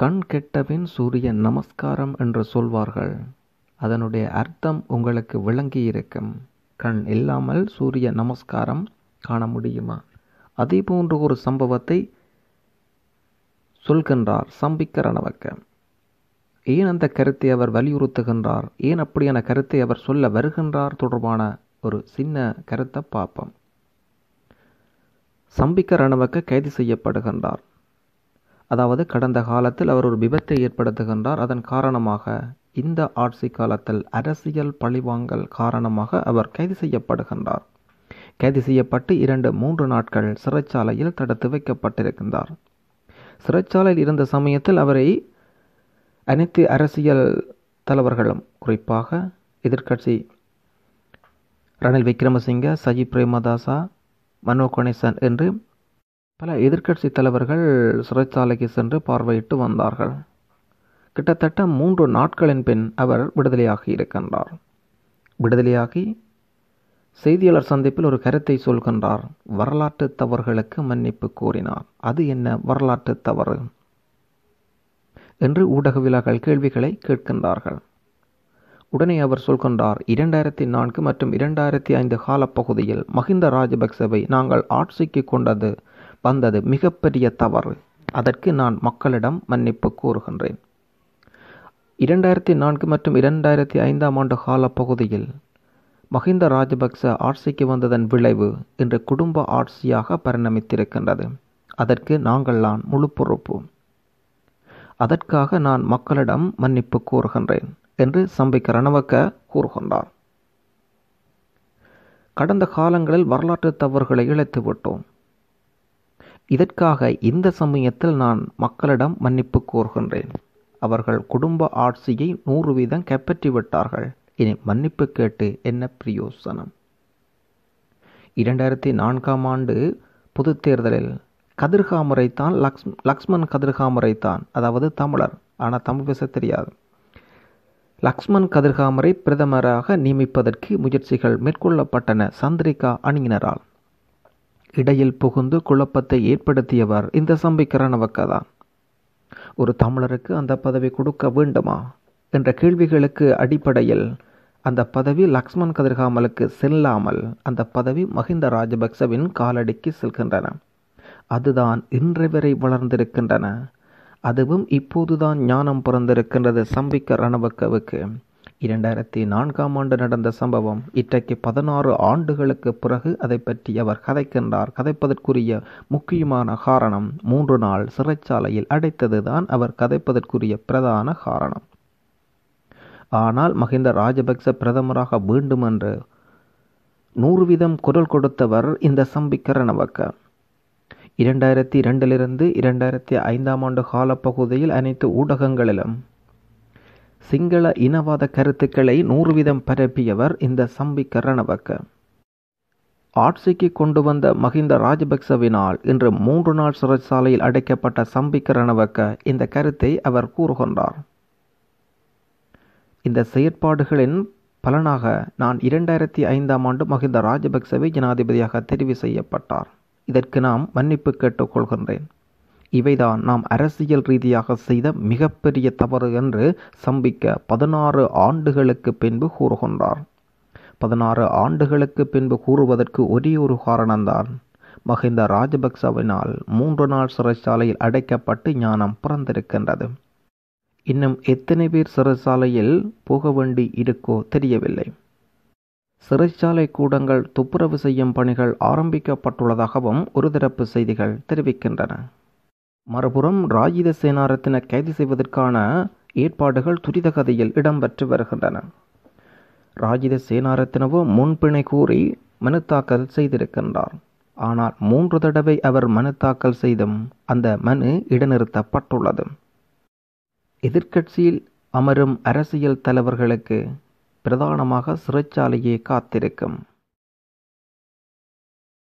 கண் கெட்டபின் சூரிய நமஸ்காரம் என்று சொல்வார்கள் அதனுடைய அர்த்தம் உங்களுக்கு விளங்கி இருக்கும் கண் இல்லாமல் சூரிய நமஸ்காரம் காண முடியுமா அதே போன்ற ஒரு சம்பவத்தை சொல்கின்றார் சம்பிக்கரணவக்க ஏன் அந்த கருத்தை அவர் வலியுறுத்துகின்றார் ஏன் அப்படியான கருத்தை அவர் சொல்ல வருகின்றார் தொடர்பான ஒரு சின்ன கருத்தை பார்ப்போம் சம்பிக்க ரணவக்க கைது செய்யப்படுகின்றார் அதாவது கடந்த காலத்தில் அவர் ஒரு விபத்தை ஏற்படுத்துகின்றார் அதன் காரணமாக இந்த ஆட்சி காலத்தில் அரசியல் பழிவாங்கல் காரணமாக அவர் கைது செய்யப்படுகின்றார் கைது செய்யப்பட்டு இரண்டு மூன்று நாட்கள் சிறைச்சாலையில் தடுத்து வைக்கப்பட்டிருக்கின்றார் சிறைச்சாலையில் இருந்த சமயத்தில் அவரை அனைத்து அரசியல் தலைவர்களும் குறிப்பாக எதிர்கட்சி ரணில் விக்ரமசிங்க சஜி பிரேமதாசா மனோ கணேசன் என்று பல எதிர்க்கட்சி தலைவர்கள் சிறைச்சாலைக்கு சென்று பார்வையிட்டு வந்தார்கள் கிட்டத்தட்ட மூன்று நாட்களின் பின் அவர் விடுதலையாகி இருக்கின்றார் விடுதலையாகி செய்தியாளர் சந்திப்பில் ஒரு கருத்தை சொல்கின்றார் வரலாற்று தவறுகளுக்கு மன்னிப்பு கோரினார் அது என்ன வரலாற்று தவறு என்று ஊடகவிழாக்கள் கேள்விகளை கேட்கின்றார்கள் உடனே அவர் சொல்கின்றார் இரண்டாயிரத்தி நான்கு மற்றும் இரண்டாயிரத்தி ஐந்து காலப்பகுதியில் மஹிந்த ராஜபக்சவை நாங்கள் ஆட்சிக்கு கொண்டது வந்தது மிகப்பெரிய தவறு அதற்கு நான் மக்களிடம் மன்னிப்பு கூறுகின்றேன் இரண்டாயிரத்தி நான்கு மற்றும் இரண்டாயிரத்தி ஐந்தாம் ஆண்டு பகுதியில் மஹிந்த ராஜபக்ச ஆட்சிக்கு வந்ததன் விளைவு இன்று குடும்ப ஆட்சியாக பரிணமித்திருக்கின்றது அதற்கு நாங்கள் நான் முழு பொறுப்பு அதற்காக நான் மக்களிடம் மன்னிப்பு கூறுகின்றேன் என்று சம்பிக்க ரணவக்க கூறுகின்றார் கடந்த காலங்களில் வரலாற்று தவறுகளை இழைத்து விட்டோம் இதற்காக இந்த சமயத்தில் நான் மக்களிடம் மன்னிப்பு கோருகின்றேன் அவர்கள் குடும்ப ஆட்சியை நூறு வீதம் கைப்பற்றிவிட்டார்கள் இனி மன்னிப்பு கேட்டு என்ன பிரயோசனம் இரண்டாயிரத்தி நான்காம் ஆண்டு பொது தேர்தலில் கதிர்காமரை தான் லக்ஸ் லக்ஷ்மண் கதிர்காமரை தான் அதாவது தமிழர் ஆனால் தமிழ் பேச தெரியாது லக்ஷ்மண் கதிர்காமரை பிரதமராக நியமிப்பதற்கு முயற்சிகள் மேற்கொள்ளப்பட்டன சந்திரிகா அணியினரால் இடையில் புகுந்து குழப்பத்தை ஏற்படுத்தியவர் இந்த சம்பிக்கரண தான் ஒரு தமிழருக்கு அந்த பதவி கொடுக்க வேண்டுமா என்ற கேள்விகளுக்கு அடிப்படையில் அந்த பதவி லக்ஷ்மண் கதிர்காமலுக்கு செல்லாமல் அந்த பதவி மஹிந்த ராஜபக்சவின் காலடிக்கு செல்கின்றன அதுதான் இன்று வரை வளர்ந்திருக்கின்றன அதுவும் இப்போதுதான் ஞானம் பிறந்திருக்கின்றது சம்பிக்க ரணவக்கவுக்கு இரண்டாயிரத்தி நான்காம் ஆண்டு நடந்த சம்பவம் இன்றைக்கு பதினாறு ஆண்டுகளுக்கு பிறகு அதை பற்றி அவர் கதைக்கின்றார் கதைப்பதற்குரிய முக்கியமான காரணம் மூன்று நாள் சிறைச்சாலையில் அடைத்ததுதான் அவர் கதைப்பதற்குரிய பிரதான காரணம் ஆனால் மகிந்த ராஜபக்ச பிரதமராக வேண்டும் என்று நூறு வீதம் குரல் கொடுத்தவர் இந்த சம்பிக்கரணவக்க இரண்டாயிரத்தி இரண்டிலிருந்து இரண்டாயிரத்தி ஐந்தாம் ஆண்டு காலப்பகுதியில் அனைத்து ஊடகங்களிலும் சிங்கள இனவாத கருத்துக்களை நூறு வீதம் பரப்பியவர் இந்த சம்பி கரணவக்க ஆட்சிக்கு கொண்டு வந்த மஹிந்த ராஜபக்சவினால் இன்று மூன்று நாள் சிறைச்சாலையில் அடைக்கப்பட்ட சம்பி கரணவக்க இந்த கருத்தை அவர் கூறுகின்றார் இந்த செயற்பாடுகளின் பலனாக நான் இரண்டாயிரத்தி ஐந்தாம் ஆண்டு மஹிந்த ராஜபக்சவை ஜனாதிபதியாக தெரிவு செய்யப்பட்டார் இதற்கு நாம் மன்னிப்பு கேட்டுக்கொள்கின்றேன் இவைதான் நாம் அரசியல் ரீதியாக செய்த மிகப்பெரிய தவறு என்று சம்பிக்க பதினாறு ஆண்டுகளுக்கு பின்பு கூறுகின்றார் பதினாறு ஆண்டுகளுக்கு பின்பு கூறுவதற்கு ஒரே ஒரு காரணம்தான் மகிந்த ராஜபக்சவினால் மூன்று நாள் சிறைச்சாலையில் அடைக்கப்பட்டு ஞானம் பிறந்திருக்கின்றது இன்னும் எத்தனை பேர் சிறைச்சாலையில் போக வேண்டி இருக்கோ தெரியவில்லை சிறைச்சாலை கூடங்கள் துப்புரவு செய்யும் பணிகள் ஆரம்பிக்கப்பட்டுள்ளதாகவும் ஒரு தரப்பு செய்திகள் தெரிவிக்கின்றன மறுபுறம் ராஜித சேனாரத்தினை கைது செய்வதற்கான ஏற்பாடுகள் துரித கதையில் இடம்பெற்று வருகின்றன ராஜித சேனாரத்தினவோ முன்பிணை கூறி மனு தாக்கல் செய்திருக்கின்றார் ஆனால் மூன்று தடவை அவர் மனு தாக்கல் செய்தும் அந்த மனு இடைநிறுத்தப்பட்டுள்ளது எதிர்க்கட்சியில் அமரும் அரசியல் தலைவர்களுக்கு பிரதானமாக சிறைச்சாலையே காத்திருக்கும்